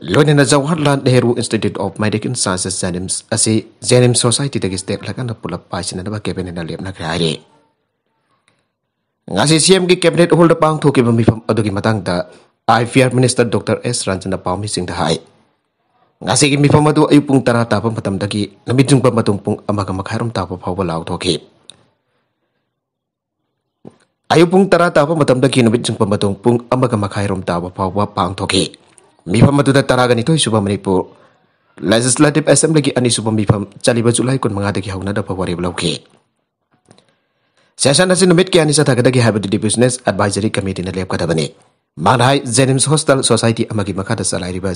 loinana jawharland nehru institute of medical sciences zenems asi zenem society-dagi step lagana pulap paisinanaba cabinet-na lepnakhre haire ngasi cm-gi cabinet holda pangthokiba mifam adugi matangda IPR minister Dr. S Ranjana Pawmi Singh hai ngasi gi mifam adu ayu pung tara tapa matamdagi namijungpa matung pung amaga makharum tapa phawba law thoki ayu pung tara tapa matamdagi namijungpa matung pung amaga makharum tapa phawba pangthoki ꯃꯤꯐꯝ ꯑꯗꯨꯗ ꯇꯔꯥꯒ ꯅꯤꯊꯣꯏꯁꯨꯕ Manipur legislative ꯑꯦꯁꯦꯝꯕ꯭ꯂꯤꯒꯤ ꯑꯅꯤꯁꯨꯕ ꯃꯤꯐꯝ ꯆꯠꯂꯤꯕ ꯖꯨꯂꯥꯏ ꯀꯨꯟꯃꯉꯥꯗꯒꯤ ꯍꯧꯅꯗꯕ ꯋꯥꯔꯦꯞ लौके session से नुमित है बिजनेस एडवाइजरी कमेटी ने लेपकदबने मानहाय जेनिम्स हॉस्टल सोसाइटी अमगी मखाद चलाइब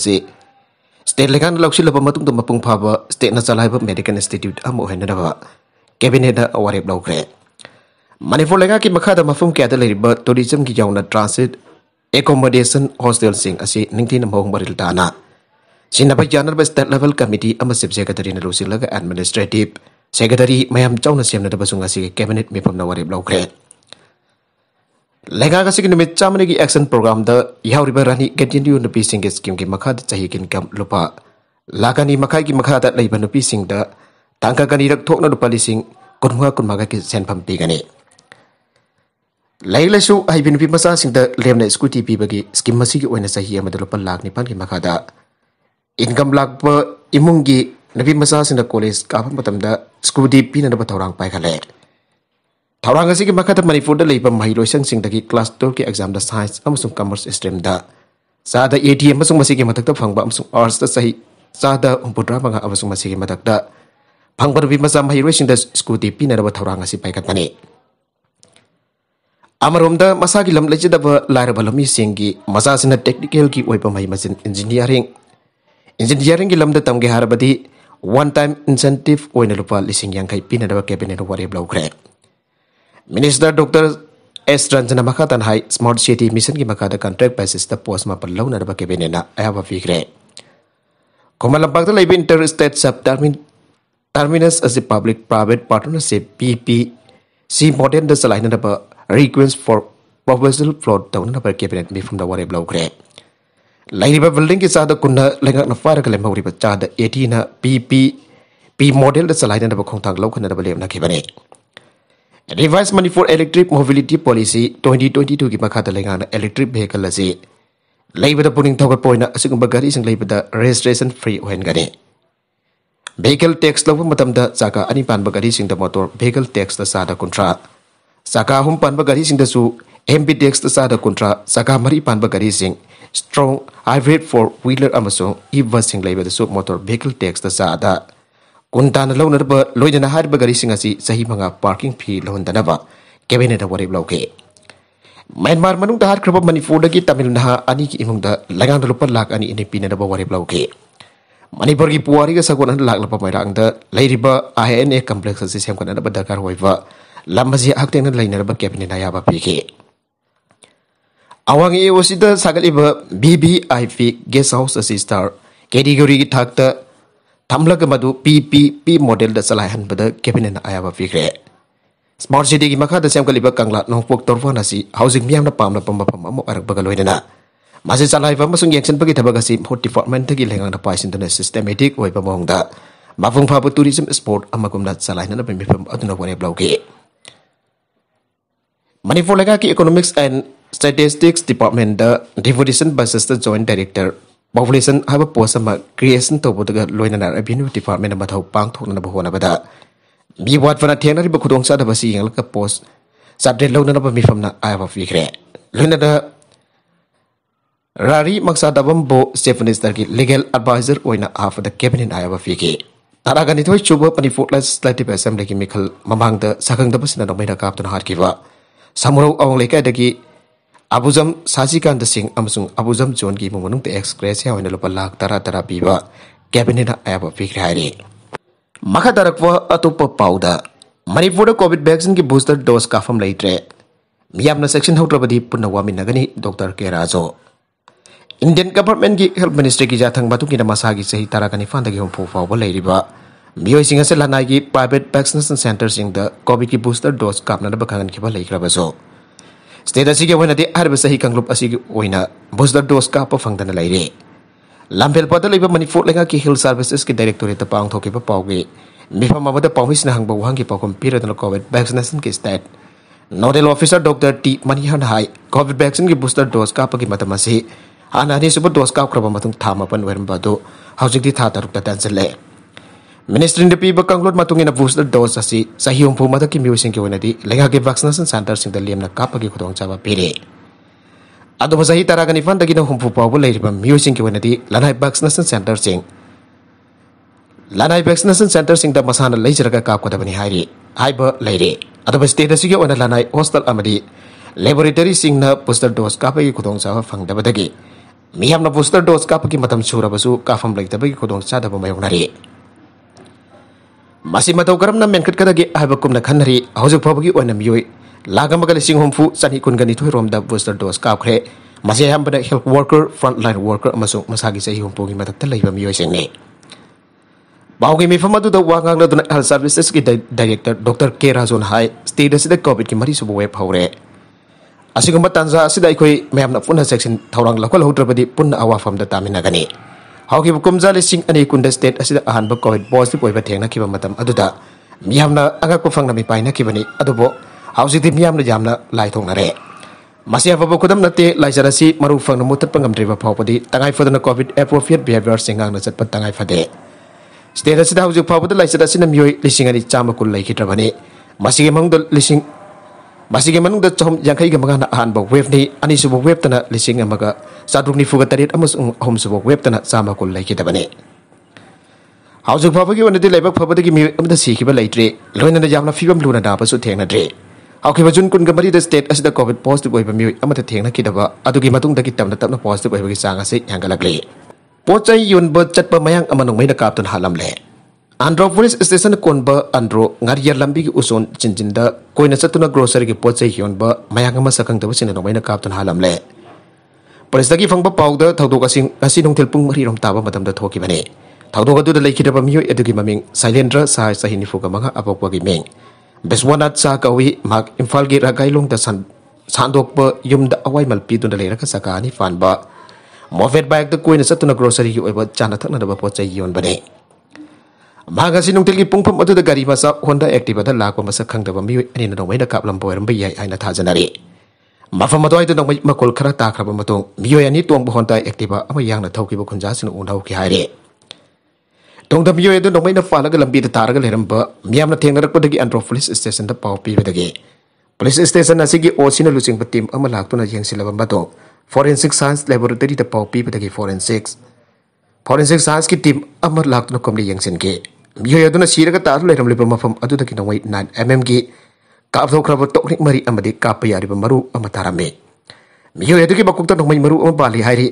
स्टेट लेखा लौसीलब मतुंग स्टेट चलाइब मेडिकल इंस्टीट्यूट कैबिनेट वारेप लौरे मनपुर लेखा की मखाद मफम क्या टूरिज्म की यौन transit accommodation hostelsing asi ningthina mong baril dana sinaba janarba state level committee ama sip secretary na lusilaga administrative secretary mayam chauna semna da basung asi cabinet me pamna warib lawkre लेगा से नुमित चामने की action programme द यहाउरिबा रानी continue नुपी सिंह की स्कीम की मखा चाहिए कि इनकम लुपा लागानी मखा की मखा दा लेबा नुपी सिंह द तांका कनी रख थोकना लुपा लिसिंग कुनवा कुनमागा की सेनफम पीगने लाइक लाइसो हाई नुपी मचा लेम स्कूटी पीबी स्कीम चाहिए लुप लाख निपल की मखाद इनकम लाप इमुंग नुपी मचा कॉलेज काफम स्कूटी पीनब पाखले थौरा मनपुर महिला क्लास ट्व की एग्जाम सैंस कमर्स स्ट्रीम चाद ए टी की मधक्त फर्स चाद हूंपुद्रा मधक्त फंग नुपी मचा महिला स्कूटी पीनब थौरा पाखने अमरम मसागी लम लेजद लाइब लम मजासी टेक्निकल की मजिन इंजीनियरी इंजीनियरी लम तमगे वन टाइम इंसेंटिव लुप लिंग यांख पीनब कैबिनेट वरीब लौरे मिनिस्टर डॉक्टर एस रंजन मखातन है स्मार्ट सिटी मिशन की मखाद कंट्रैक्ट बेसीस पोस्ट मपल लौनब कैबिनेट अब फीग्रे खोमल लंबा inter state sub terminus public private partnership P P C मोडेन चलाइनब request for proposal float ꯇꯧꯅꯅꯕ ꯀꯦꯕꯤꯅꯦꯠ ꯃꯤꯐꯝꯗ ꯋꯥꯔꯦꯞ ꯂꯧꯈ꯭ꯔꯦ ꯂꯩꯔꯤꯕ ꯕꯤꯜꯗꯤꯡꯒꯤ ꯆꯥꯗ ꯀꯨꯟꯅ ꯂꯩꯉꯥꯛꯅ ꯐꯥꯔꯒ ꯂꯩꯍꯧꯔꯤꯕ ꯆꯥꯗ ꯑꯦꯇꯤꯅ ꯄꯤ ꯄꯤ ꯄꯤ ꯃꯣꯗꯦꯜꯗ ꯆꯂꯥꯏꯅꯅꯕ ꯈꯣꯡꯊꯥꯡ ꯂꯧꯈꯠꯅꯅꯕ ꯂꯦꯞꯅꯈꯤꯕꯅꯤ revise Manipur electric mobility policy twenty twenty ꯇꯨꯒꯤ ꯃꯈꯥꯗ ꯂꯩꯉꯥꯛꯅ ꯏꯂꯦꯛꯇ꯭ꯔꯤꯛ ꯚꯦꯍꯤꯀꯜ ꯑꯁꯤ ꯂꯩꯕꯗ ꯄꯨꯛꯅꯤꯡ ꯊꯧꯒꯠꯄ ꯑꯣꯏꯅ ꯑꯁꯤꯒꯨꯝꯕ ꯒꯥꯔꯤꯁꯤꯡ ꯂꯩꯕꯗ ꯔꯦꯖꯤꯁꯇ꯭ꯔꯦꯁꯟ ꯐ꯭ꯔꯤ ꯑꯣꯏꯍꯟꯒꯅꯤ ꯚꯦꯍꯤꯀꯜ ꯇꯦꯛꯁ ꯂꯧꯕ ꯃꯇꯝꯗ ꯆꯥꯒ ꯑꯅꯤ ꯄꯥꯟꯕ ꯒꯥꯔꯤꯁꯤꯡꯗ ꯃꯣꯇꯣꯔ ꯚꯦꯍꯤꯀꯜ ꯇꯦꯛꯁꯇ ꯆꯥꯗ ꯀꯨꯟꯊ꯭ꯔꯥ ꯆꯀꯥ ꯑꯍꯨꯝ ꯄꯥꯟꯕ ꯒꯥꯔꯤꯁꯤꯡꯗꯁꯨ ꯑꯦꯝꯕꯤꯗꯦꯛꯁꯇ ꯆꯥꯗ ꯀꯨꯟꯊ꯭ꯔꯥ ꯆꯀꯥ ꯃꯔꯤ ꯄꯥꯟꯕ ꯒꯥꯔꯤꯁꯤꯡ ꯁ꯭ꯇ꯭ꯔꯣꯡ ꯍꯥꯏꯕ꯭ꯔꯤꯠ ꯐꯣꯔ ꯋꯤꯂꯔ ꯑꯃꯁꯨꯡ ꯏ ꯕꯁꯁꯤꯡ ꯂꯩꯕꯗꯁꯨ ꯃꯣꯇꯣꯔ ꯚꯦꯍꯤꯀꯜ ꯇꯦꯛꯁꯇ ꯆꯥꯗ ꯀꯨꯟ ꯇꯥꯅ ꯂꯧꯅꯔꯕ ꯂꯣꯏꯅꯅ ꯍꯥꯏꯔꯤꯕ ꯒꯥꯔꯤꯁꯤꯡ ꯑꯁꯤ ꯆꯍꯤ ꯃꯉꯥ ꯄꯥꯔꯀꯤꯡ ꯐꯤ ꯂꯧꯍꯟꯗꯅꯕ ꯀꯦꯕꯤꯅꯦꯠꯅ ꯋꯥꯔꯦꯞ ꯂꯧꯈꯤ ꯃ꯭ꯌꯥꯟꯃꯥꯔ ꯃꯅꯨꯡꯗ ꯍꯥꯠꯈ꯭ꯔꯕ ꯃꯅꯤꯄꯨꯔꯗꯒꯤ ꯇꯥꯃꯤꯜ ꯅꯍꯥ ꯑꯅꯤꯒꯤ ꯏꯃꯨꯡꯗ ꯂꯩꯉꯥꯛꯅ ꯂꯨꯄꯥ ꯂꯥꯈ ꯑꯅꯤ ꯑꯅꯤ ꯄꯤꯅꯅꯕ ꯋꯥꯔꯦꯞ ꯂꯧꯈꯤ ꯃꯅꯤꯄꯨꯔꯒꯤ ꯄꯨꯋꯥꯔꯤꯒ ꯁꯒꯣꯜꯅ ꯂꯥꯛꯂꯕ ꯃꯩꯔꯥꯡꯗ ꯂꯩꯔꯤꯕ ꯑꯥꯏ ꯑꯦꯟ ꯑꯦ ꯀꯝꯄ꯭ꯂꯦꯛꯁ ꯑꯁꯤ ꯁꯦꯝꯒꯠꯅꯕ ꯗꯔꯀꯥꯔ ꯑꯣꯏꯕ lambazi hakten lai na ya ba cabinet na ya ba pege awang e osida sagali iba bbip guest house assistant category gi thakta thamlak madu ppp model da salai han bada cabinet na ya ba pege smart city gi makha da sem kali ba kangla nongpok torfa na si housing miyam na pam na pam pam mo arak ba loina na masi salai ba masung yang sen bagi thabaga si hot department gi lengang na paisin da systematic oi ba mong mafung pha tourism sport amakum na salai na ba mi pham aduna Manipulaga ki Economics and Statistics Department da Division Basis Joint Director Population haba posama creation to bodaga loina na Revenue Department ma thau pang thok na bohona bada mi wat vana thena ri bokhudong sa da basi yeng la post sadre lo na ba mi famna I have Rari maksa dabam bo Stephanie Starki legal advisor oina half the cabinet I have a figure Tara gani tuh coba penipu legislative assembly kimikal memang de sakang de pesina dong mereka kaptun hard give samurau awang lekai dagi abuzam sajikan desing amsung abuzam jon gi mumunung te express ya hoina lupa lak tara tara biba cabinet ayaba fikri hari maka tarakwa atopa pauda manipur covid vaccine ki booster dose ka fam leitre miyamna section hautrabadi punna wami nagani dr k rajo Indian government की health ministry की जाथंग बातु की नमसा की सही तारा का निफान दगी हम फूफा फोफा लेरिबा मोयिंग से लाना की प्राइवेट वैक्सीनेशन सेंटर सिंह कोविड की बूस्टर डोज कापना बखाखेबो स्टेट अगर अब सही कंगलूप बूस्टर डोज काप फंगदन लेरें लाभेल मनपुर लेगा की हिल सर्विसेस की डायरेक्टोरेट पाथे पागे मौम पासी हंग वहां की पाखम पीरदन कोविड वैक्सीनेशन की state nodal officer doctor T मनीहन है कोविड वैक्सीन की बूस्टर डोज काप की मत हाँ अनेब डोज काप्रब था मन वह था तरह तेजिले ꯃꯤꯅꯤꯁꯇ꯭ꯔꯤꯅ ꯄꯤꯕ ꯀꯥꯡꯂꯣꯟ ꯃꯇꯨꯡ ꯏꯟꯅ ꯕꯨꯁꯇꯔ ꯗꯣꯁ ꯑꯁꯤ ꯆꯍꯤ ꯍꯨꯝꯐꯨ ꯃꯊꯛꯀꯤ ꯃꯤꯑꯣꯏꯁꯤꯡꯒꯤ ꯑꯣꯏꯅꯗꯤ ꯂꯩꯉꯥꯛꯀꯤ ꯚꯦꯛꯁꯤꯅꯦꯁꯟ ꯁꯦꯟꯇꯔꯁꯤꯡꯗ ꯂꯦꯝꯅ ꯀꯥꯞꯄꯒꯤ ꯈꯨꯗꯣꯡꯆꯥꯕ ꯄꯤꯔꯤ ꯑꯗꯨꯕꯨ ꯆꯍꯤ ꯇꯔꯥꯒ ꯅꯤꯄꯥꯟꯗꯒꯤꯅ ꯍꯨꯝꯐꯨ ꯐꯥꯎꯕ ꯂꯩꯔꯤꯕ ꯃꯤꯑꯣꯏꯁꯤꯡꯒꯤ ꯑꯣꯏꯅꯗꯤ ꯂꯅꯥꯏ ꯚꯦꯛꯁꯤꯅꯦꯁꯟ ꯁꯦꯟꯇꯔꯁꯤꯡ ꯂꯅꯥꯏ ꯚꯦꯛꯁꯤꯅꯦꯁꯟ ꯁꯦꯟꯇꯔꯁꯤꯡꯗ ꯃꯁꯥꯅ ꯂꯩꯖꯔꯒ ꯀꯥꯞꯀꯗꯕꯅꯤ ꯍꯥꯏꯔꯤ ꯍꯥꯏꯕ ꯂꯩꯔꯦ ꯑꯗꯨꯕꯨ ꯁ꯭ꯇꯦꯠ ꯑꯁꯤꯒꯤ ꯑꯣꯏꯅ ꯂꯅꯥꯏ ꯍꯣꯁꯇꯦꯜ ꯑꯃꯗꯤ ꯂꯦꯕꯣꯔꯦꯇꯔꯤꯁꯤꯡꯅ ꯕꯨꯁꯇꯔ ꯗꯣꯁ ꯀꯥꯞꯄꯒꯤ ꯈꯨꯗꯣꯡꯆꯥꯕ ꯐꯪꯗꯕꯗꯒꯤ ꯃꯤꯌꯥꯝꯅ ꯕꯨꯁꯇꯔ ꯗꯣꯁ ꯀꯥꯞꯄꯒꯤ ꯃꯇꯝ ꯁꯨꯔꯕꯁꯨ ꯀꯥꯞꯐꯝ ꯂꯩꯇꯕꯒꯤ ꯈꯨꯗꯣꯡꯆꯥꯗꯕ ꯃꯥꯌꯣꯛꯅꯔꯤ Masih matau karam nam yang ket kata ge ahabak kum nak hanari hauzuk pabagi wan nam yoi. Laga magali sing hom san hikun gani tuhi rom dab booster dose kau kre. Masih ayam pada health worker, frontline worker masuk masagi sa hihom pungi mata telai bam yoi sing ne. Bau ki mifam matu tau wakang na tunak health services ki director dr. K. Razon Hai status ida covid ki mari subu web haure. Asing kumbat tanza sida ikoi mayam na funa seksin taurang lakwal hutra badi pun na awafam da हाउकी कमजा लिंग अनेकुंद state Asad अहम Covid positive थेना अगप फंगना पाने हाउसम liner मैं खुदम नाते लाइजर से मू फ मूतप्रम्द्रे फाउद तंगाइफद कॉविड एप्रोप्रिएट बिहेवियर से गांव चत तंगाइफदे स्टेट अजद लाइजर से मोई लिंग चाम कुल लेग्रबने मंग लिंग ꯃꯁꯤꯒꯤ ꯃꯅꯨꯡꯗ ꯆꯍꯨꯝ ꯌꯥꯡꯈꯩꯒ ꯃꯉꯥꯅ ꯑꯍꯥꯟꯕ ꯋꯦꯕꯅꯤ ꯑꯅꯤꯁꯨꯕ ꯋꯦꯕꯇꯅ ꯂꯤꯁꯤꯡ ꯑꯃꯒ ꯆꯥꯇ꯭ꯔꯨꯛ ꯅꯤꯐꯨꯒ ꯇꯔꯦꯠ ꯑꯃꯁꯨꯡ ꯑꯍꯨꯝꯁꯨꯕ ꯋꯦꯕꯇꯅ ꯆꯥꯝꯃ ꯀꯨꯟ ꯂꯩꯈꯤꯗꯕꯅꯤ ꯍꯧꯖꯤꯛ ꯐꯥꯎꯕꯒꯤ ꯑꯣꯏꯅꯗꯤ ꯂꯩꯕꯥꯛ ꯐꯕꯗꯒꯤ ꯃꯤꯑꯣꯏ ꯑꯃꯗ ꯁꯤꯈꯤꯕ ꯂꯩꯇ꯭ꯔꯤ ꯂꯣꯏꯅꯅ ꯌꯥꯝꯅ ꯐꯤꯕꯝ ꯂꯨꯅ ꯅꯥꯕꯁꯨ ꯊꯦꯡꯅꯗ꯭ꯔꯤ ꯍꯧꯈꯤꯕ ꯖꯨꯟ ꯀꯨꯟꯒ ꯃꯔꯤꯗ ꯁ꯭ꯇꯦꯠ ꯑꯁꯤꯗ ꯀꯣꯚꯤꯗ ꯄꯣꯖꯤꯇꯤꯚ ꯑꯣꯏꯕ ꯃꯤꯑꯣꯏ ꯑꯃꯗ ꯊꯦꯡꯅꯈꯤꯗꯕ ꯑꯗꯨꯒꯤ ꯃꯇꯨꯡꯗꯒꯤ ꯇꯞꯅ ꯇꯞꯅ ꯄꯣꯖꯤꯇꯤꯚ ꯑꯣꯏꯕꯒꯤ ꯆꯥꯡ ꯑꯁꯤ ꯍꯦꯟꯒꯠꯂꯛꯂꯤ ꯄꯣꯠ ꯆꯩ ꯌꯣꯟꯕ ꯆꯠꯄ ꯃꯌꯥꯡ ꯑꯃ ꯅꯣꯡꯃꯩꯅ ꯀꯥꯞꯇꯨꯅ ꯍꯥꯠꯂꯝꯂꯦ Andro police station konba Andro ngariya lambi gi uson chinjinda koina chatuna grocery gi pochei hyonba mayang ma sakang da sina nomaina kaptan halam le police da gi fangba pauda thaudok asing ngasi nongthil pung mari rom taba madam da thoki bane thaudok adu da lekhida ba miyo edu gi maming sailendra sai sahini fuga manga apokwa gi meng beswanat sa kawi mak imphal gi ragailong da san sandok ba yum da awai mal pi dun da lera ka saka ani fan ba मोफेट bike तो कोई न सतुना grocery की ओर चाना थकना दबा पहुंचाई योन बने ꯃꯍꯥꯛ ꯑꯁꯤ ꯅꯨꯡꯊꯤꯜꯒꯤ ꯄꯨꯡꯐꯝ ꯑꯗꯨꯗ ꯒꯥꯔꯤ ꯃꯆꯥ ꯍꯣꯟꯗꯥ ꯑꯦꯛꯇꯤꯚꯗ ꯂꯥꯛꯄ ꯃꯁꯛ ꯈꯪꯗꯕ ꯃꯤꯑꯣꯏ ꯑꯅꯤꯅ ꯅꯣꯡꯃꯩꯅ ꯀꯥꯞꯂꯝꯕ ꯑꯣꯏꯔꯝꯕ ꯌꯥꯏ ꯍꯥꯏꯅ ꯊꯥꯖꯅꯔꯤ ꯃꯐꯝ ꯑꯗꯨꯋꯥꯏꯗ ꯅꯣꯡꯃꯩ ꯃꯀꯣꯜ ꯈꯔ ꯇꯥꯈ꯭ꯔꯕ ꯃꯇꯨꯡ ꯃꯤꯑꯣꯏ ꯑꯅꯤ ꯇꯣꯡꯕ ꯍꯣꯟꯗꯥ ꯑꯦꯛꯇꯤꯚ ꯑꯃ ꯌꯥꯡꯅ ꯊꯧꯈꯤꯕ ꯈꯨꯟꯖꯥꯁꯤꯡꯅ ꯎꯅꯍꯧꯈꯤ ꯍꯥꯏꯔꯤ ꯇꯨꯡꯗ ꯃꯤꯑꯣꯏ ꯑꯗꯨ ꯅꯣꯡꯃꯩꯅ ꯐꯥꯜꯂꯒ ꯂꯝꯕꯤꯗ ꯇꯥꯔꯒ ꯂꯩꯔꯝꯕ ꯃꯤꯌꯥꯝꯅ ꯊꯦꯡꯅꯔꯛꯄꯗꯒꯤ ꯑꯟꯗ꯭ꯔꯣ ꯄꯨꯂꯤꯁ ꯁ꯭ꯇꯦꯁꯟꯗ ꯄꯥꯎ ꯄꯤꯕꯗꯒꯤ ꯄꯨꯂꯤꯁ ꯁ꯭ꯇꯦꯁꯟ ꯑꯁꯤꯒꯤ ꯑꯣꯁꯤꯅ ꯂꯨꯆꯤꯡꯕ ꯇꯤꯝ ꯑꯃ ꯂꯥꯛꯇꯨꯅ ꯌꯦꯡꯁꯤꯜꯂꯕ ꯃꯇꯨꯡ ꯐꯣꯔꯦꯟꯁꯤꯛ ꯁꯥꯏꯟꯁ ꯂꯦꯕꯣꯔꯦꯇꯔꯤꯗ ꯄꯥꯎ ꯄꯤꯕꯗꯒꯤ ꯐꯣꯔꯦꯟꯁꯤꯛꯁ ꯐꯣꯔꯦꯟꯁꯤꯛ ꯁꯥꯏꯟꯁꯀꯤ ꯇꯤꯝ ꯑꯃ ꯂꯥꯛꯇꯨꯅ ꯀꯨꯝꯂꯤ ꯌꯦꯡꯁꯤꯟꯈꯤ ꯃꯤꯑꯣꯏ ꯑꯗꯨꯅ ꯁꯤꯔꯒ ꯇꯥꯗꯨꯅ ꯂꯩꯔꯝꯂꯤꯕ ꯃꯐꯝ ꯑꯗꯨꯗꯒꯤ ꯅꯣꯡꯃꯩ ꯅꯥꯏꯟ ꯑꯦꯝ ꯑꯦꯝꯒꯤ ꯀꯥꯞꯊꯣꯛꯈ꯭ꯔꯕ ꯇꯣꯛꯅꯤꯛ ꯃꯔꯤ ꯑꯃꯗꯤ ꯀꯥꯞꯄ ꯌꯥꯔꯤꯕ ꯃꯔꯨ ꯑꯃ ꯊꯥꯔꯝꯃꯤ ꯃꯤꯑꯣꯏ ꯑꯗꯨꯒꯤ ꯃꯀꯣꯛꯇ ꯅꯣꯡꯃꯩ ꯃꯔꯨ ꯑꯃ ꯄꯥꯜꯂꯤ ꯍꯥꯏꯔꯤ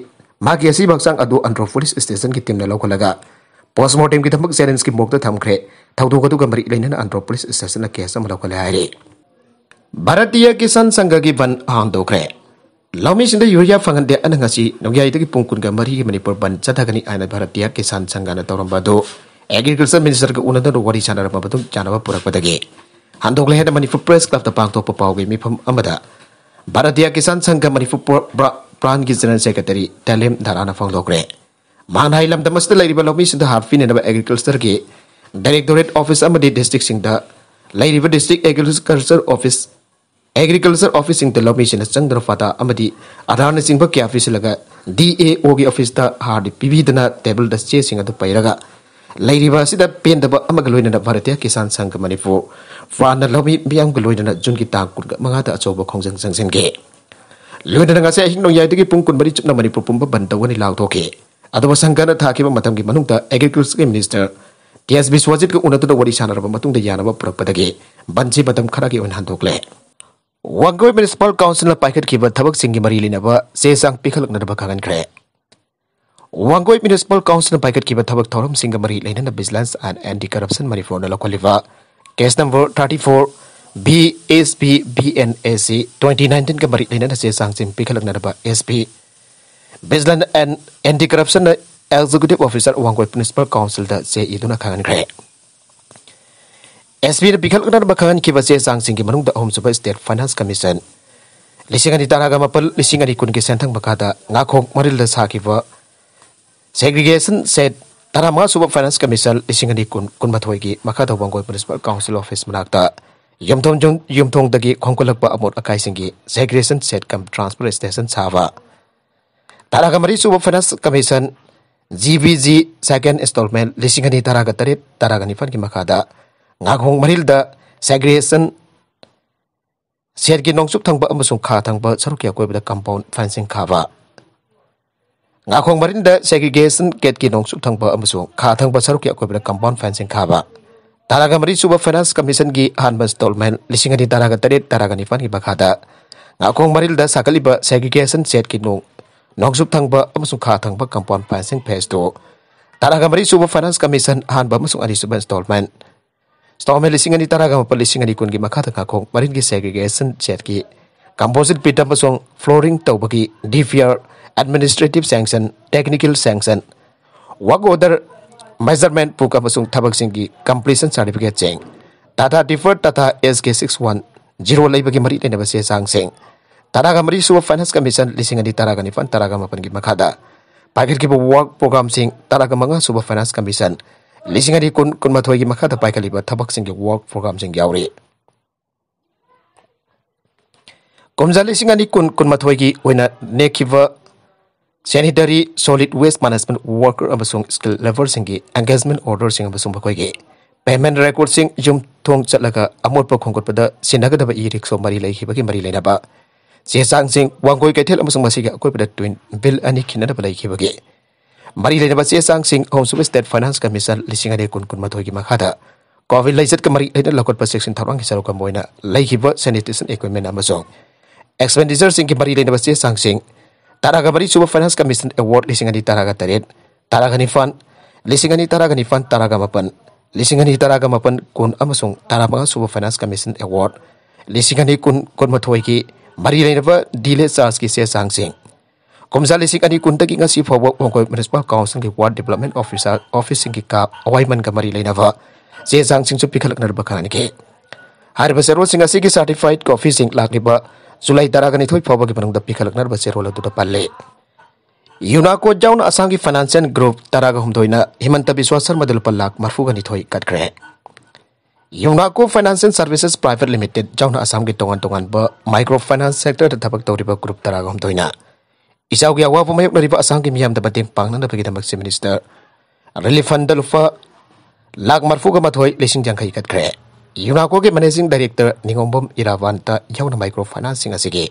ꯃꯥꯒꯤ ꯑꯁꯤꯕ ꯍꯛꯆꯥꯡ ꯑꯗꯨ ꯑꯟꯗ꯭ꯔꯣ ꯄꯨꯂꯤꯁ ꯁ꯭ꯇꯦꯁꯟꯒꯤ ꯇꯤꯝꯅ ꯂꯧꯈꯠꯂꯒ ꯄꯣꯁꯃꯣꯔꯇꯦꯝꯒꯤꯗꯃꯛ ꯆꯦꯂꯦꯟꯁꯀꯤ ꯃꯣꯛꯇ ꯊꯝꯈ꯭ꯔꯦ ꯊꯧꯗꯣꯛ ꯑꯗꯨꯒ ꯃꯔꯤ ꯂꯩꯅꯅ ꯑꯟꯗ꯭ꯔꯣ ꯄꯨꯂꯤꯁ ꯁ꯭ꯇꯦꯁꯟꯅ ꯀꯦꯁ ꯑꯃ ꯂꯧꯈꯠꯂꯦ ꯍꯥꯏꯔꯤ ꯚꯥꯔꯇꯤꯌ ꯀꯤꯁꯟ ꯁꯪꯘꯒꯤ ꯕꯟ ꯍꯥꯡꯗꯣꯛꯈ꯭ꯔꯦ ꯂꯧꯃꯤꯁꯤꯡꯗ ꯌꯨꯔꯤꯌꯥ ꯐꯪꯍꯟꯗꯦ ꯑꯅ ꯉꯁꯤ ꯅꯣꯡꯌꯥꯏꯗꯒꯤ ꯄꯨꯡ ꯀꯨꯟꯒ ꯃꯔꯤꯒꯤ ꯃꯅꯤꯄꯨꯔ ꯕꯟ ꯆꯠꯊꯒꯅꯤ ꯍꯥꯏꯅ ꯚꯥꯔꯇꯤꯌ ꯀꯤꯁꯥꯟ ꯁꯪꯘꯅ ꯇꯧꯔꯝꯕ ꯑꯗꯨ ꯑꯦꯒ꯭ꯔꯤꯀꯜꯆꯔ ꯃꯤꯅꯤꯁꯇꯔꯒ ꯎꯅꯗꯨꯅ ꯋꯥꯔꯤ ꯁꯥꯟꯅꯔꯕ ꯃꯇꯨꯡ ꯆꯥꯟꯅꯕ ꯄꯨꯔꯛꯄꯗꯒꯤ ꯍꯟꯗꯣꯛꯂꯦ ꯍꯥꯏꯅ ꯃꯅꯤꯄꯨꯔ ꯄ꯭ꯔꯦꯁ ꯀ꯭ꯂꯕꯇ ꯄꯥꯡꯊꯣꯛꯄ ꯄꯥꯎꯒꯤ ꯃꯤꯐꯝ ꯑꯃꯗ ꯚꯥꯔꯇꯤꯌꯥ ꯀꯤꯁꯥꯟ ꯁꯪꯒ ꯃꯅꯤꯄꯨꯔ ꯄ꯭ꯔꯥꯟꯒꯤ ꯖꯦꯅꯔꯦꯜ ꯁꯦꯀ꯭ꯔꯦꯇꯔꯤ ꯇꯦꯂꯦꯝ ꯙꯔꯥꯅ ꯐꯣꯡꯗꯣꯛꯈ꯭ꯔꯦ ꯃꯍꯥꯟ ꯍꯥꯏ ꯂꯝꯗꯝ ꯑꯁꯤꯗ ꯂꯩꯔꯤꯕ ꯂꯧꯃꯤꯁꯤꯡꯗ ꯍꯥꯞꯄꯤꯅꯅꯕ ꯑꯦꯒ꯭ꯔꯤꯀꯜꯆꯔꯒꯤ ꯗꯥꯏꯔꯦꯛꯇꯣꯔꯦꯠ ꯑꯣꯐꯤꯁ ꯑꯃꯗꯤ ꯗꯤꯁꯇ꯭ꯔꯤꯛꯁꯤꯡꯗ ꯂꯩꯔꯤꯕ ꯗꯤꯁꯇ꯭ꯔꯤꯛ ꯑꯦꯒ꯭ꯔꯤꯀꯜꯆꯔ ꯑꯣꯐꯤस ꯑꯦꯒ꯭ꯔꯤꯀꯜꯆꯔ ꯑꯣꯐꯤꯁꯁꯤꯡꯗ ꯂꯧꯃꯤꯁꯤꯡꯅ ꯆꯪꯗꯅ ꯐꯥꯇꯥ ꯑꯃꯗꯤ ꯑꯙꯥꯔꯅꯆꯤꯡꯕ ꯀꯌꯥ ꯄꯤꯁꯤꯜꯂꯒ ꯗꯤ ꯑꯦ ꯑꯣꯒꯤ ꯑꯣꯐꯤꯁꯇ ꯍꯥꯔꯗꯤ ꯄꯤꯕꯤꯗꯅ ꯇꯦꯕꯜꯗ ꯆꯦꯁꯤꯡ ꯑꯗꯨ ꯄꯩꯔꯒ लेरिबा सिदा भारतीय किसान संघ मणिपुर वान लौमी लोन जून जुन की तक कुल मंगा अचोब खोंजंग संगसेन गे लोइनन गसे पुंग कुनबरी चुपना मणिपुर पुंब बन तवनि लाउ संघ अदब की agriculture minister T S Biswajit उनत वरी सानद मतुंग बंजी की उनहान थोकले वांगोय काउंसिल पाखट की थबक सिंगी मरी लिनब से संग पीखल नरब खागन Wangoi Municipal Council Baikat Kiba Thabak Thorum Singh Mari Lainan Business and Anti Corruption Mari Front La Kwaliva Case number 34 BSB BNAC 2019 ka mari lainan se sang sim pikalak naraba SB Business and Anti Corruption uh, Executive Officer Wangoi Municipal Council da se iduna khangan gre SB da pikalak naraba khangan kiba se sang sing ki manung da Home Super State Finance Commission Lisingani tanaga mapal lisingani kun ke sentang bakada ngakong maril da sakiba segregation shed ꯇꯔꯥꯃꯉꯥꯁꯨꯕ finance commission ꯂꯤꯁꯤꯡ ꯑꯅꯤ ꯀꯨꯟ ꯀꯨꯟꯃꯥꯊꯣꯏꯒꯤ ꯃꯈꯥ ꯊꯧꯕꯥꯡꯒꯣꯏ municipal council office ꯃꯅꯥꯛꯇ ꯌꯨꯝꯊꯣꯡ ꯌꯨꯝꯊꯣꯡꯗꯒꯤ ꯈꯣꯝꯒꯠꯂꯛꯄ ꯑꯃꯣꯠ ꯑꯀꯥꯏꯁꯤꯡꯒꯤ segregation shed cum transport station ꯁꯥꯕ ꯇꯔꯥꯒ ꯃꯔꯤꯁꯨꯕ ꯐꯥꯏꯅꯥꯟꯁ ꯀꯃꯤꯁꯟ जी बी जी सेकेंड इंस्टॉलमेंट लिंग अनी तरह तरह तरह निफान की मखाद गाखों मरील सेग्रेसन सेट की नौचुप थंग खा थंग सरुकी अकोब कंपाउंड फेंसिंग खाब ngakhong barin da segregation gate ki nongsuk thang ba amsu kha thang ba saruk ya ko bra compound fencing kha ba taraga mari suba finance commission gi han bas lisinga di taraga tare taraga ni fan gi ba kha da ngakhong maril da sakali ba segregation set ki nong nongsuk thang ba amsu kha thang compound fencing phase do taraga mari suba finance commission hanba ba amsu ari suba tolmen Stome lisinga di taraga ma lisinga di kun gi makha thang khong marin gi segregation set ki composite pitam pasong flooring tau bagi DVR administrative sanction technical sanction wago order measurement puka masung thabak singgi completion certificate cheng tata deferred tata sk 61 zero lai bagi mari tena base sang seng tara ga mari suwa finance commission lising di tara ga ni fan tara ga mapan gi makhada paikir ki program sing tara ga manga suwa finance commission lising ani kun kun mathoi gi makhada paikali ba thabak sing work program sing yauri komjali sing ani kun kun mathoi gi oina nekiva sanitary solid waste management worker ꯑꯃꯁꯨꯡ skill ꯂꯦꯕꯔꯁꯤꯡꯒꯤ engagement ꯑꯣꯔꯗꯔꯁꯤꯡ ꯑꯃꯁꯨꯡ ꯃꯈꯣꯏꯒꯤ payment ꯔꯦꯀꯣꯔꯗꯁꯤꯡ ꯌꯨꯝ ꯊꯣꯡ ꯆꯠꯂꯒ ꯑꯃꯣꯠꯄ ꯈꯣꯝꯒꯠꯄꯗ ꯁꯤꯟꯅꯒꯗꯕ ꯏ ꯔꯤꯛꯁꯣ ꯃꯔꯤ ꯂꯩꯈꯤꯕꯒꯤ ꯃꯔꯤ ꯂꯩꯅꯕ ꯆꯦ ꯆꯥꯡꯁꯤꯡ ꯋꯥꯡꯒꯣꯏ ꯀꯩꯊꯦꯜ ꯑꯃꯁꯨꯡ ꯃꯁꯤꯒꯤ ꯑꯀꯣꯏꯕꯗ ꯇ꯭ꯋꯤꯟ ꯕꯤꯜ ꯑꯅꯤ ꯈꯤꯟꯅꯅꯕ ꯂꯩꯈꯤꯕꯒꯤ ꯃꯔꯤ ꯂꯩꯅꯕ ꯆꯦ ꯆꯥꯡꯁꯤꯡ ꯍꯣꯝꯁꯨꯕ ꯁ꯭ꯇꯦꯠ ꯐꯥꯏꯅꯥꯟꯁ ꯀꯃꯤꯁꯟ ꯂꯤꯁꯤꯡ ꯑꯅꯤ ꯀꯨꯟ ꯀꯨꯟꯃꯥꯊꯣꯏꯒꯤ ꯃꯈꯥꯗ ꯀꯣꯚꯤꯗ ꯂꯩꯆꯠꯀ ꯃꯔꯤ ꯂꯩꯅ ꯂꯧꯈꯠꯄ ꯁꯦꯛꯁꯟ ꯊꯧꯔꯥꯡꯒꯤ ꯁꯔꯨꯛ ꯑꯃ ꯑꯣꯏꯅ ꯂꯩꯈꯤꯕ ꯁꯦꯅꯤꯇꯦꯁꯟ ꯏꯀ꯭ꯋꯤꯞꯃꯦꯟ ꯑꯃꯁꯨꯡ ꯑꯦꯛꯁꯄꯦꯟꯗꯤꯆꯔꯁꯤꯡꯒꯤ ꯃꯔꯤ ꯂꯩꯅꯕ ꯆꯦ ꯆꯥꯡꯁꯤꯡ taraga bari suba finance commission award lisingani taraga taret taraga ni fan lisingani taraga ni fan taraga mapan lisingani taraga mapan kun amasung taraga suba finance commission award lisingani kun kun mathoi ki mari lein ba dile charge ki se sang sing komsa lisingani kun ta ki ngasi phawa mongkoi municipal council ki ward development officer office ki kap awai man ka mari lein ba se sang sing su pikhalak nar ba khan ke har ba ki certified coffee sing lak ni ba जुलाई तरगनीथोई फाव की बसे role चेरोल पाले युनाको जाउन असम की financial group हम हमदोइना हिमंत बिस्वा शर्मा लुप लाख मरफुगनीथोई कटग्रे युनाको फाइनेंशियल सर्विसेज प्राइवेट लिमिटेड जाउन असम की तोान ब माइक्रो फाइनेंस सेक्टर थबक तौरीब ग्रुप हम हमदोइना इसाउ गया अवाब मयोकनरीब नरिब की मियाम द द पांगनबगीदमक मिनिस्टर रिलीफ फंड द लुप लाख मरफुगमथोई लेसिंग जंखई कटग्रे Irago ke Managing Director Ningombom Irawan ta yauna microfinance sing asigi.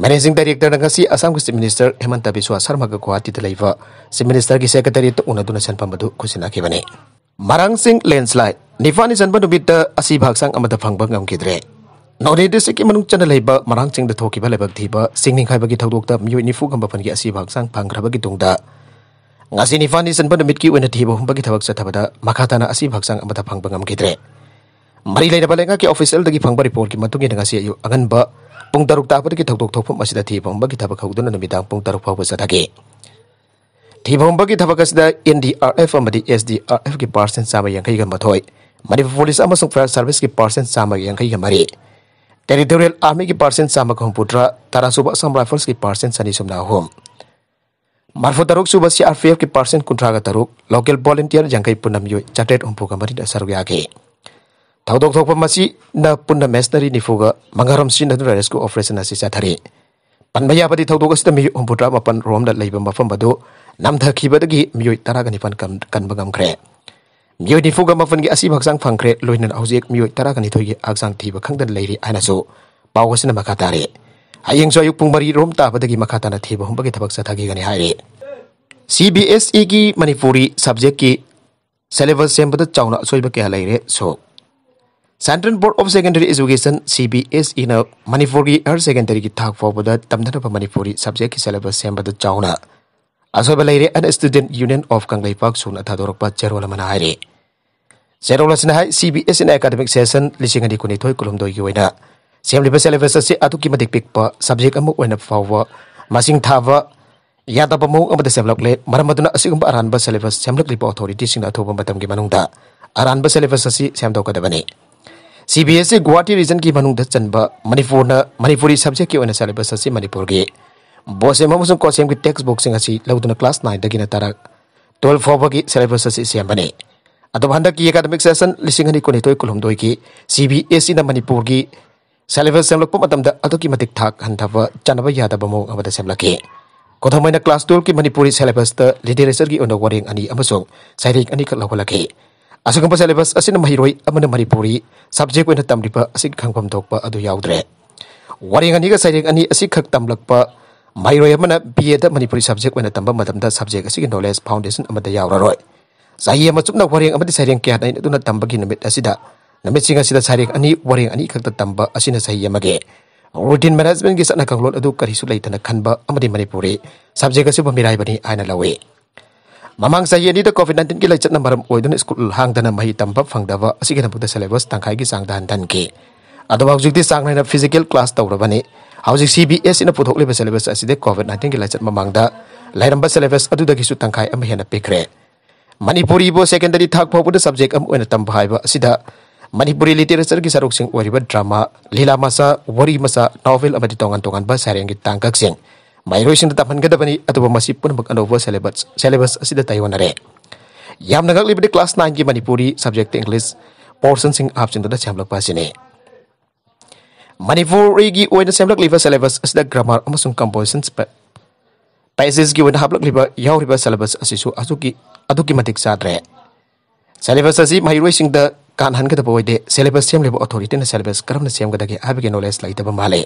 Managing Director ng si Asam Kusti Minister Hemant Biswa Sarma ga kuati ta laiva. Si Minister ki Secretary ta una dunasan pamadu kusina ki bani. Marang sing landslide. Nifani san banu bitta asi bhag sang amada phangba ngam kidre. No ni de seki manung chana laiba marang sing de thoki ba laiba thiba sing ning khai ba gi thodok ta myu ni fu gam ba phan gi asi sang phangra ba gi tungda. Ngasi Nifani san banu mitki wenati bo hum ba gi thawak sa thabada makhatana asi bhag sang amada phangba ngam kidre mari lai dapat lagi official lagi bang bari pokok kimatung yang ngasih yuk angan ba pung taruk ta apa tadi masih tadi bang bagi tabak kau dona nomidang pung taruk pa bosa tadi bang bagi tabak kasih NDRF sama SDRF ki sama yang kai kan matoi mari polis sama sung service ki sama yang kai kan mari Territorial Army ki parsen sama kong putra sam rifles ki parsen sani sum hom Marfo subak si RFF ki parsen kontra taruk local volunteer yang kai punam yuk catet umpuk kamari dasar wiake. थौदोक थोप मसी न पुन्न masonry निफुग मंगारम Singh दु rescue operation से चाथरी पनमयापदि थौदोक सित मि मपन रोम the lab मफम बदु नमथा खिबदगि मियो कनब गमख्रे मियो निफुग मफन की असि भक्सांग फंख्रे लोइन हौजेक मियो तराग नि थोयि आगसांग थिब खंगदन लैरि मखा तारे हयेंस सो अयुक मरी रोम ताबदगि थीब ताना की हमबगि थबक साथागि गनि हायरे CBSE की मनपुरी सब्जेक्ट की सिलेबस सेम बद चाउना क्या लैरे सो Central Board of Secondary Education C B S इन मनपुर की हर सेकेंडरी की थाक फाउद तमदनब मनपुरी सब्जेक्ट की सिलेबस सेंबद तो चाउना असोब लेरे अन स्टूडेंट यूनियन ऑफ कंगलेपाक सून थादोरप चेरोल मना हायरे चेरोल असना हाय सीबीएस इन एकेडमिक सेशन लिसिंग अदि कुनिथोय कुलुमदो योइना सेमलिब सिलेबस असे अतुकी मदिक पिकप सब्जेक्ट अमुक ओइना फाववा मासिंग थावा यादब मौ अमद सेमलक ले मरमदुना असिगुम अरानब सिलेबस सेमलक लिप अथॉरिटी सिंग अथोब मतम के मनुंगदा अरानब सिलेबस असे सेमदोकदबने CBS गुवाहाटी रिजन की मनुद चनब मणिपुर मणिपुरी सब्जेक्ट की सिलेबस असी मणिपुर की बोसेम अमसुंग कोसेम की टेक्स बुक लौदन क्लास नाइन दगिन तरक 12 फोब की सिलेबस असी सेमबने अब हंदक की एकेडमिक सेशन लिसिंग हनी कोने तोय कुलहमदोय की CBS इन मनपुर की सिलेबस सेमलप मतमद अदुकी मतिक थाक हंथब चनब यादब क्लास 12 की मनपुरी सिलेबस लिटरेचर की ओन वरिंग अनी अमसुंग अनी कलहलके ꯑꯁꯤꯒꯨꯝꯕ ꯁꯦꯂꯦꯕꯁ ꯑꯁꯤꯅ ꯃꯍꯩꯔꯣꯏ ꯑꯃꯅ ꯃꯅꯤꯄꯨꯔꯤ ꯁꯕꯖꯦꯛ ꯑꯣꯏꯅ ꯇꯝꯂꯤꯕ ꯑꯁꯤ ꯈꯪꯐꯝ ꯊꯣꯛꯄ ꯑꯗꯨ ꯌꯥꯎꯗ꯭ꯔꯦ ꯋꯥꯔꯦꯡ ꯑꯅꯤꯒ ꯁꯩꯔꯦꯡ ꯑꯅꯤ ꯑꯁꯤꯈꯛ ꯇꯝꯂꯛꯄ ꯃꯍꯩꯔꯣꯏ ꯑꯃꯅ ꯕꯤ ꯑꯦꯗ ꯃꯅꯤꯄꯨꯔꯤ ꯁꯕꯖꯦꯛ ꯑꯣꯏꯅ ꯇꯝꯕ ꯃꯇꯝꯗ ꯁꯕꯖꯦꯛ ꯑꯁꯤꯒꯤ ꯅꯣꯂꯦꯖ ꯐꯥꯎꯟꯗꯦꯁꯟ ꯑꯃꯗ ꯌꯥꯎꯔꯔꯣꯏ ꯆꯍꯤ ꯑꯃ ꯆꯨꯞꯅ ꯋꯥꯔꯦꯡ ꯑꯃꯗꯤ ꯁꯩꯔꯦꯡ ꯀꯌꯥ ꯅꯩꯅꯗꯨꯅ ꯇꯝꯕꯒꯤ ꯅꯨꯃꯤꯠ ꯑꯁꯤꯗ ꯅꯨꯃꯤꯠꯁꯤꯡ ꯑꯁꯤꯗ ꯁꯩꯔꯦꯡ ꯑꯅꯤ ꯋꯥꯔꯦꯡ ꯑꯅꯤ ꯈꯛꯇ ꯇꯝꯕ ꯑꯁꯤꯅ ꯆꯍꯤ ꯑꯃꯒꯤ ꯔꯨꯇꯤꯟ ꯃꯦꯅꯦꯖꯃꯦꯟꯒꯤ ꯆꯠꯅ ꯀꯥꯡꯂꯣꯟ ꯑꯗꯨ ꯀꯔꯤꯁꯨ ꯂꯩꯇꯅ ꯈꯟꯕ ꯑꯃꯗꯤ ꯃꯅꯤꯄꯨꯔꯤ ꯁꯕꯖꯦꯛ ꯑꯁꯤꯕꯨ ꯃꯤꯔꯥꯏꯕꯅꯤ ꯍꯥꯏꯅ ꯂꯧꯏ mamang saya oh, ni da covid 19 ki lai chat number oi dan school hang dana mai tambap phang dawa asigi na buda syllabus tangkhai gi sang dan dan ki adawa hujik ti sang na physical class tawrabani hujik cbs ina puthok leba syllabus aside covid 19 ki lai chat mamang da lai ramba syllabus adu da gi su tangkhai am hena pikre manipuri bo secondary thak phau buda subject am oi na tam bhai ba manipuri literature ki saruk sing oi ba drama lila masa wari masa novel amadi tongan tongan ba sareng gi tangkak sing ꯃꯍꯩꯔꯣꯏꯁꯤꯡꯗ ꯇꯝꯍꯟꯒꯗꯕꯅꯤ ꯑꯗꯨꯕ ꯃꯁꯤ ꯄꯨꯝꯅꯃꯛ ꯑꯅꯧꯕ syllabus syllabus ꯑꯁꯤꯗ ꯇꯥꯏꯌꯣꯟꯅꯔꯦ ꯌꯥꯝꯅ ꯉꯛꯂꯤꯕꯗꯤ class ꯅꯥꯏꯟꯒꯤ Manipuri subject English ꯄꯣꯔꯁꯟꯁꯤꯡ ꯍꯥꯞꯆꯤꯟꯗꯨꯅ ꯁꯦꯝꯂꯛꯄ ꯑꯁꯤꯅꯤ ꯃꯅꯤꯄꯨꯔꯤꯒꯤ ꯑꯣꯏꯅ ꯁꯦꯝꯂꯛꯂꯤꯕ ꯁꯦꯂꯦꯕꯁ ꯑꯁꯤꯗ ꯒ꯭ꯔꯥꯃꯥꯔ ꯑꯃꯁꯨng ꯀꯝꯄꯣꯖꯤꯁꯟ ꯄꯦꯖꯦꯁꯒꯤ ꯑꯣꯏꯅ ꯍꯥꯞꯂꯛꯂꯤꯕ ꯌꯥꯎꯔꯤꯕ ꯁꯦꯂꯦꯕꯁ ꯑꯁꯤꯁꯨ ꯑꯗꯨꯒꯤ ꯑꯗꯨꯛꯀꯤ ꯃꯇꯤꯛ ꯆꯥꯗ꯭ꯔꯦ ꯁꯦꯂꯦꯕꯁ ꯑꯁꯤ ꯃꯍꯩꯔꯣꯏꯁꯤꯡꯗ ꯀꯥꯟꯍꯟꯒꯗꯕ ꯑꯣꯏꯗꯦ ꯁꯦꯂꯦꯕꯁ ꯁꯦꯝꯂꯤꯕ ꯑꯣꯊꯣꯔꯤꯇꯤꯅ ꯁꯦꯂꯦꯕꯁ ꯀꯔꯝꯅ ꯁꯦꯝꯒꯗꯒꯦ ꯍꯥꯏꯕꯒꯤ ꯅꯣꯂꯦꯖ ꯂꯩꯇꯕ ꯃꯥꯜꯂꯤ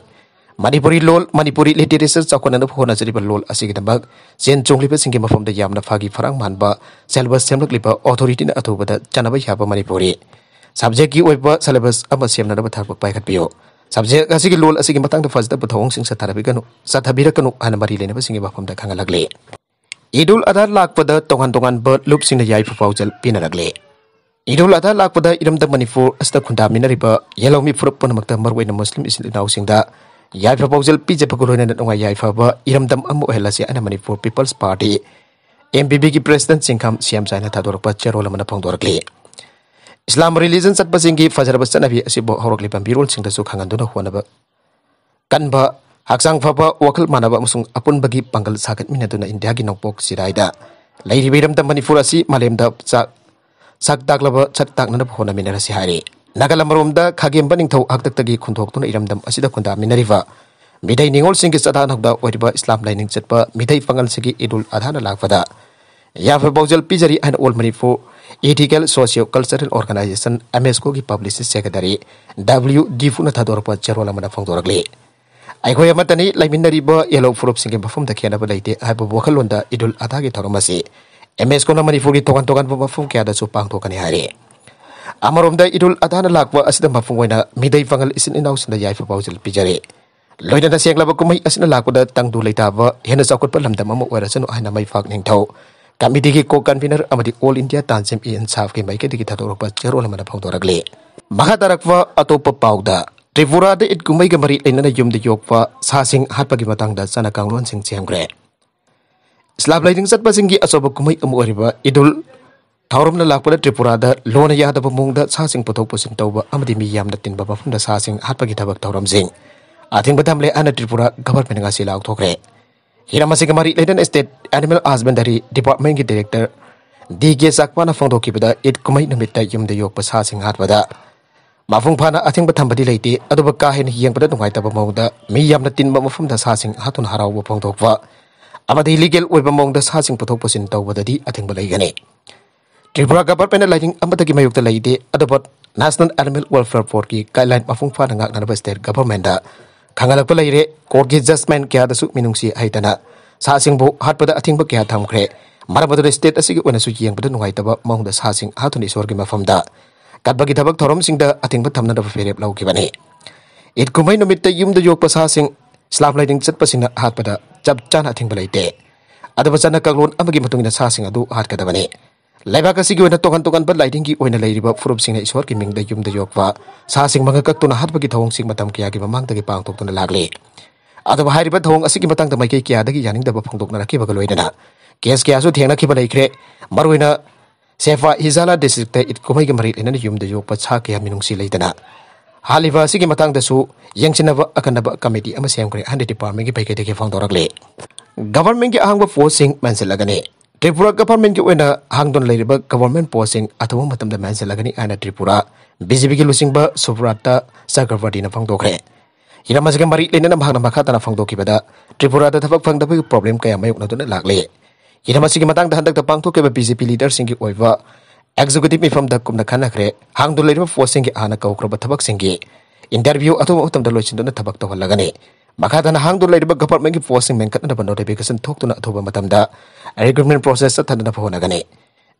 Manipuri lol Manipuri literature chaukananda phona chari par lol asik itu bag sen chongli pe singi mafom yamna Fagi farang manba syllabus semlak lipa authority na pada da bayi apa Manipuri Sabjeki ki oiba syllabus ama semna dapat thar pai bio. piyo subject asi lol asik ki matang da fajda pathong sing satharabi kanu sathabira kanu ana mari lena singi mafom da khanga lagle Idul Adha pada tongan-tongan bird loop sing da yai phaujal pina lagle Idul Adha pada iram da Manipur asta khunda minariba yellow mi phurp pon makta marwai na muslim isin nau sing yai fa pausel pi je pakuru na nonga yai fa ba iram dam amu hela si ana manipur people's party MPP ki president Singham siam sai na thador pa cherol mana dor islam religion sat pasing ki fajar bas chana bi asi bo horok lipam birol sing da su khangan dona hwana ba kan ba haksang fa ba wakal musung apun bagi pangal sakat mina dona india gi nokpok siraida lairi biram dam manipur asi malem da sak sak daklaba chat tak na hona hari Nagala marumda kagim baning tau agdak tagi kundok tuna iram asida kunda minariva. Midai ningol singgi sadan hokda wariba islam lining cetpa midai pangal segi idul adhana lagvada. Ya fe pijari an ol manifo ethical socio cultural organization MSCO gi publicist secretary W Difu na thador pa charola mana phong dorakle. Ai lai minariba yelo furup singgi bafum dakhi ana balaite ai bo bokhal lunda idul adha gi thoromasi. MSCO na manifo gi tokan tokan supang tokani hari amarom da idul adha na lakwa asida mafungoi na midai fangal isin inaw sin yai fa pausel pijare loina da siang laba kumai asina lakwa da tangdu leitaba hena sakot pa lamdam ama wara sanu ahna mai fak ning thau kami digi ko convener kan amadi all india tansim e insaf ke mai ke digi thador pa chero lamana phau doragle maha tarakwa atopa pauda Tripura da it kumai ga mari na yum da yokwa sa sing hat pagi matang da sana kang lon sing siam gre Slab lighting sat pasing asoba kumai amu ariba idul Taurum na lakpa da tripura da lona yahda ba mung da sasing putok pusin tau ba amadi mi yam da tin ba ba fum da sasing hat pagi tabak taurum zing. Ating ba tamle ana tripura gabar pening asi lauk tokre. Hira masi kemari leden estate animal husbandry department director. Di ge sakpa na fong toki ba da it kumai na da yok pa sasing hat ba da. Ma fung pa na ating ba tamba di leiti atau ba kahin hiyang ba da tungai taba mung da mi yam da tin ba ba fum da sasing hatun harau ba fong tok ba. Amadi legal wai ba mung da sasing putok pusin tau ba da di ating ba leigani. Tripura government लाइजिंग की मयुक्त लेदे अदब National Animal Welfare Board की guideline मफुंग फाना state government खांगलप लेरे court की जजमेंट क्यादसु मिनुंगसी हैतना सासिंगबो हाटपद क्या थामखरे मरमदुर स्टेट असि ओनसु यंगबद नुगाइतब महुंद सासिंग हाथुनि सोरगी मफमदा ꯀꯠꯄꯒꯤ ꯊꯕꯛ ꯊꯧꯔꯝꯁꯤꯡꯗ ꯑꯊꯤꯡꯕ ꯊꯝꯅꯅꯕ ꯐꯦꯔꯦꯞ ꯂꯧꯈꯤꯕꯅꯤ ꯏꯠ ꯀꯨꯝꯍꯩ ꯅꯨꯃꯤꯠꯇ ꯌꯨꯝꯗ ꯌꯣꯛꯄ ꯁꯥꯁꯤꯡ ꯏꯁꯂꯥꯝ ꯂꯥꯏꯅꯤꯡ ꯆꯠꯄꯁꯤꯡꯅ ꯍꯥꯠꯄꯗ ꯆꯞ लाइबाक तोखन तोखन लाइटिंग की फुरुप ईश्वर की मिंग यूम योप सा मंग कक्तुना हाथी थवों क्या की ममांग पांगतों लागे अब थवों मतंग मई क्या यानीब फोंदोंरखीब केस क्या थेंखीब लेख्रे मरुना सेफा हिजाला डिस्ट्रिक्ट इत कुमई की मरी लेना यूम योप सा क्या मिनुसी लेना हाब अकनब कमेटी सेमख्रे अहन डिपार्टमेंट की पैकई फोंदोरले गवर्नमेंट की अहंग पोस्ट मेंशनलगने त्रिपुरा गवर्नमेंट की ओइना हांगदोन लेरिबा गवर्नमेंट पोस्टिंग अथवा मतम द त्रिपुरा बीजेपी की लुसिंग ब चक्रवर्ती ने फोंगदोखरे मरी लेने ना भागना मखा तना फोंगदोखिबदा त्रिपुरा द थबक फंगदा प्रॉब्लम कया मयोकना दने लागले इरामा बीजेपी लीडर सिंग की ओइवा एग्जीक्यूटिव मीफम कुमना खानखरे हांगदुलेरिबा फोसिंग आना कौक्रब थबक इंटरव्यू अथवा उत्तम लोचिन थबक ꯃꯈꯥꯗꯅ ꯍꯥꯡꯗꯨꯅ ꯂꯩꯔꯤꯕ ꯒꯚꯔꯟꯃꯦꯟꯠꯒꯤ ꯄꯣꯁꯁꯤꯡ ꯃꯦꯟꯈꯠꯅꯅꯕ ꯅꯣꯇꯤꯐꯤꯀꯦꯁꯟ ꯊꯣꯛꯇꯨꯅ ꯑꯊꯨꯕ ꯃꯇꯝꯗ ꯔꯤꯀ꯭ꯔꯨꯠꯃꯦꯟ ꯄ꯭ꯔꯣꯁꯦꯁ ꯆꯠꯊꯗꯅꯕ ꯍꯣꯠꯅꯒꯅꯤ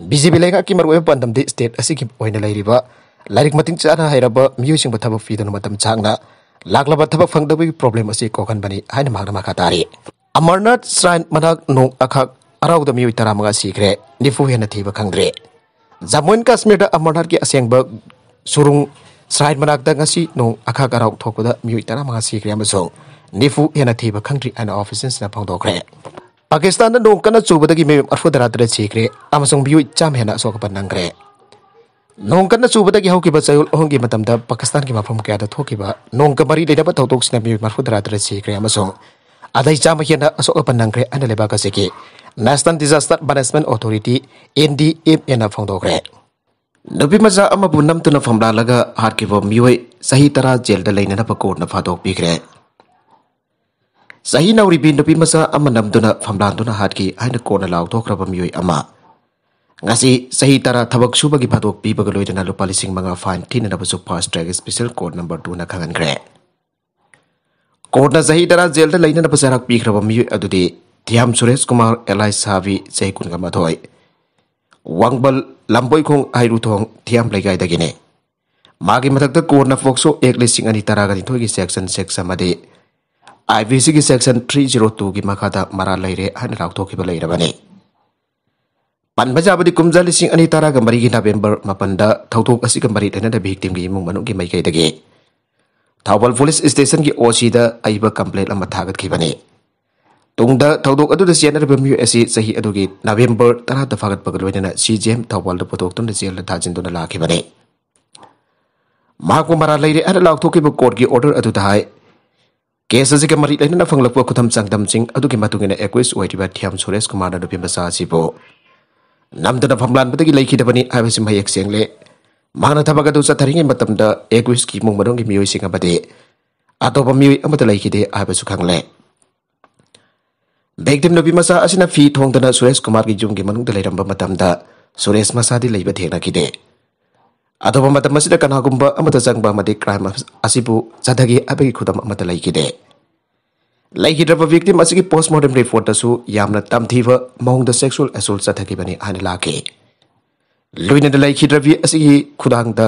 ꯕꯤ ꯖꯦ ꯄꯤ ꯂꯩꯉꯥꯛꯀꯤ ꯃꯔꯨꯑꯣꯏꯕ ꯄꯥꯟꯗꯝꯗꯤ ꯁ꯭ꯇꯦꯠ ꯑꯁꯤꯒꯤ ꯑꯣꯏꯅ ꯂꯩꯔꯤꯕ ꯂꯥꯏꯔꯤꯛ ꯃꯇꯤꯛ ꯆꯥꯅ ꯍꯩꯔꯕ ꯃꯤꯑꯣꯏꯁꯤꯡꯕꯨ ꯊꯕꯛ ꯄꯤꯗꯨꯅ ꯃꯇꯝ ꯁꯥꯡꯅ ꯂꯥꯛꯂꯕ ꯊꯕꯛ ꯐꯪꯗꯕꯒꯤ ꯄ꯭ꯔꯣꯕ꯭ꯂꯦꯝ ꯑꯁꯤ ꯀꯣꯛꯍꯟꯕꯅꯤ ꯍꯥꯏꯅ ꯃꯍꯥꯛꯅ ꯃꯈꯥ ꯇꯥꯔꯤ ꯑꯃꯔꯅꯥꯊ ꯁ꯭ꯔꯥꯏꯟ ꯃꯅꯥꯛ ꯅꯣꯡ ꯑꯈꯥꯛ ꯑꯔꯥꯎꯗ ꯃꯤꯑꯣꯏ ꯇꯔꯥꯃꯉꯥ ꯁꯤꯈ꯭ꯔꯦ ꯅꯤꯐꯨ ꯍꯦꯟꯅ ꯊꯤꯕ ꯈꯪꯗ꯭ꯔꯦ ꯖꯃꯨ ꯑꯦꯟ ꯀꯥꯁꯃꯤꯔꯗ ꯑꯃꯔꯅꯥꯊꯀꯤ ꯑꯁꯦꯡꯕ ꯁꯨꯔꯨꯡ ꯁ꯭ꯔꯥꯏꯟ ꯃꯅꯥꯛꯇ ꯉꯁꯤ ꯅꯣꯡ ꯑꯈꯥꯛ ꯑꯔꯥꯎ ꯊꯣꯛꯄꯗ ꯃꯤꯑꯣꯏ ꯇꯔꯥꯃꯉꯥ ꯁꯤꯈ꯭ꯔꯦ ꯑꯃꯁꯨꯡ nifu yana theba khangri and officers na phang dokre pakistan na dong kana chuba dagi me arfu dara dara chikre amasong biu cham hena so ka nangre नों कन्न चुबदगी हौकिब चयुल अहोंगी मतमदा पाकिस्तानगी मफम कयादा थोकिबा चाम हेना असोक अपन नंग्रे अन लेबा गसेके National Disaster Management Authority NDMA ना फोंदोग्रे नुपि मजा अमबु नमतुना फमला लगा हारकिबो मिवै सही तरह जेल लेना पकोर ना sahi nauri bin nupi masa amanam duna famlan duna hatki aina kona lau tokra pamiyoi ama. Ngasi sahi tara tabak shuba gi patok bi bagaloi dana lupa lising manga na basu pas drag special code number duna kangan gre. Kona sahi tara zelda laina na basa rak bi kra pamiyoi adudi. Tiam Suresh Kumar Elai Savi sahi kun kama toi. Wangbal lamboi kong airu tong tiham lai gai dagine. Magi matak te kona fokso ek lising anita raga di toi seksan seksa madi. I B सीगी section three zero two की मखाद मरा लेरे हन राउथोखिबा लेरबने पनबजाबदी कुमजा लिसिंग अनि तारा गमरी की नवंबर मपनदा थौथोक असि गमरी लेने दे की इमुंग मनु की मैकै दगे पुलिस स्टेशन की ओसी दा आइबा कंप्लेंट अमा थागत खिबने तुंगदा थौदोक की नवंबर तारा दा फागत पगल लेने सीजेम थावल द पोतोक जेल थाजिन लाखने मरा महाकुमारा लेरे हन लाउथोखिबा कोर्ट की ऑर्डर अदु Kesa jika mari lain na fang aku sang tam sing adu kima tungin na wai tiba tiam sores kumana do pimba sa sibo. Nam tana pamlan pati gilai kita pani awe sim hayak le. Mana tapa katu sa taringin batam da ekwis ki mung madong kimi yoi sing abade. Ato pamiwi amata le. Baik tim nabi masa asina fi tong tana sores kumar ki jum ki manung masa di lai bathena kide. ꯑꯗꯨꯕꯨ ꯃꯇꯝ ꯑꯁꯤꯗ ꯀꯅꯥꯒꯨꯝꯕ ꯑꯃꯠꯇ ꯆꯪꯕ ꯑꯃꯗꯤ crime ꯑꯁꯤꯕꯨ ꯆꯠꯊꯒꯦ ꯍꯥꯏꯕꯒꯤ ꯈꯨꯗꯝ ꯑꯃꯠꯇ ꯂꯩꯈꯤꯗꯦ ꯂꯩꯈꯤꯗ꯭ꯔꯕ ꯚꯤꯛꯇꯤꯝ ꯑꯁꯤꯒꯤ ꯄꯣꯁꯃꯣꯔꯇꯦꯝ ꯔꯤꯄꯣꯔꯠꯇꯁꯨ ꯌꯥꯝꯅ ꯇꯝꯊꯤꯕ ꯃꯑꯣꯡꯗ ꯁꯦꯛꯁꯨꯋꯦꯜ ꯑꯦꯁꯣꯜ ꯆꯠꯊꯈꯤꯕꯅꯤ ꯍꯥꯏꯅ ꯂꯥꯛꯈꯤ ꯂꯣꯏꯅꯅ ꯂꯩꯈꯤꯗ꯭ꯔꯕꯤ ꯑꯁꯤꯒꯤ ꯈꯨꯗꯥꯡꯗ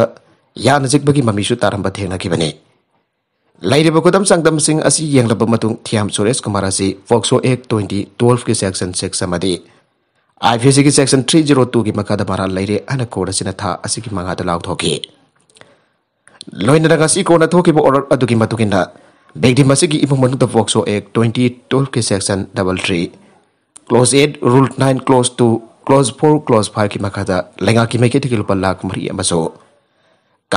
ꯌꯥꯅ ꯆꯤꯛꯄꯒꯤ ꯃꯃꯤꯁꯨ ꯇꯥꯔꯝꯕ ꯊꯦꯡꯅꯈꯤꯕꯅꯤ ꯂꯩꯔꯤꯕ ꯈꯨꯗꯝ ꯆꯥꯡꯗꯝꯁꯤꯡ ꯑꯁꯤ ꯌꯦꯡꯂꯕ ꯃꯇꯨꯡ ꯊꯤꯌꯥꯝ ꯁꯨꯔꯦꯁ ꯀꯨꯃꯥꯔ ꯑꯁꯤ ꯐꯣꯛꯁꯣ ꯑꯦꯛ ꯇ꯭ꯋꯦꯟꯇꯤ ꯇꯨꯋꯦꯜꯐꯀꯤ ꯁꯦꯛꯁꯟ ꯁꯤꯛꯁ ꯑꯃꯗꯤ आई पी एससीगी सेक्शन थ्री जीरो टू की मकाद मारा लेरे अना कोड से था असिगी मंगाद लाउथोगी लोइनरगा सी कोना थोकिबो ऑर्डर अदुगी मतुगिना बेगदी मसिगी इबो मनु द पोक्सो एक 2012 के section double three clause eight rule nine clause two clause four clause five की मकाद लेंगा की मेके थिगिल लाख मरी अमसो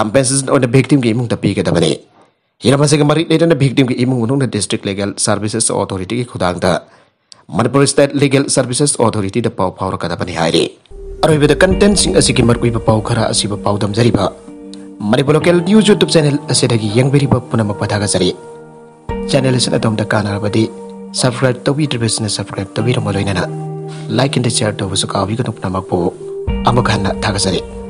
कंपेंसेशन ऑन द विक्टिम की इमुंग तपी के दबने हिरा मसिगी मरी लेटन द विक्टिम की इमुंग उनुंग the district legal services authority की खुदांग Manipur state legal services authority पाव फाउरकदे अरबद कंटेंट मरकुब पाव खरा पादमजी Manipur local news YouTube channel अगरी पुनम पदागजरी चैनल का सब्सक्राइब तौर तो भी सब्सक्राइब तौर तो लोन लाइक एंड शेयर तब तो का पुनमु हन थाजरी